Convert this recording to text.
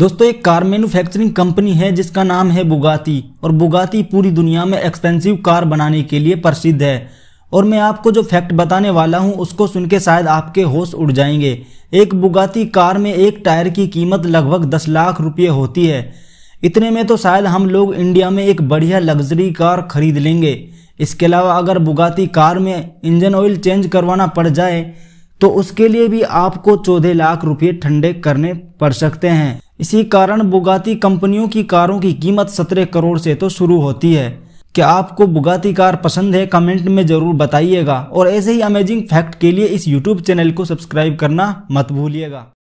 दोस्तों एक car manufacturing company है जिसका नाम है बुगाती और बुगाती पूरी दुनिया में एक्सपेंसिव कार बनाने के लिए प्रसिद्ध है और मैं आपको जो फैक्ट बताने वाला हूं उसको सुन के शायद आपके होश उड़ जाएंगे एक बुगाती कार में एक टायर की कीमत लगभग दस लाख रुपये होती है इतने में तो शायद हम लोग इंडिया में एक बढ़िया लग्जरी कार खरीद लेंगे इसके अलावा अगर बुगाती कार में इंजन ऑयल चेंज करवाना पड़ जाए तो उसके लिए भी आपको चौदह लाख रुपए ठंडे करने पड़ सकते हैं इसी कारण बुगाती कंपनियों की कारों की कीमत सत्रह करोड़ से तो शुरू होती है क्या आपको बुगाती कार पसंद है कमेंट में ज़रूर बताइएगा और ऐसे ही अमेजिंग फैक्ट के लिए इस यूट्यूब चैनल को सब्सक्राइब करना मत भूलिएगा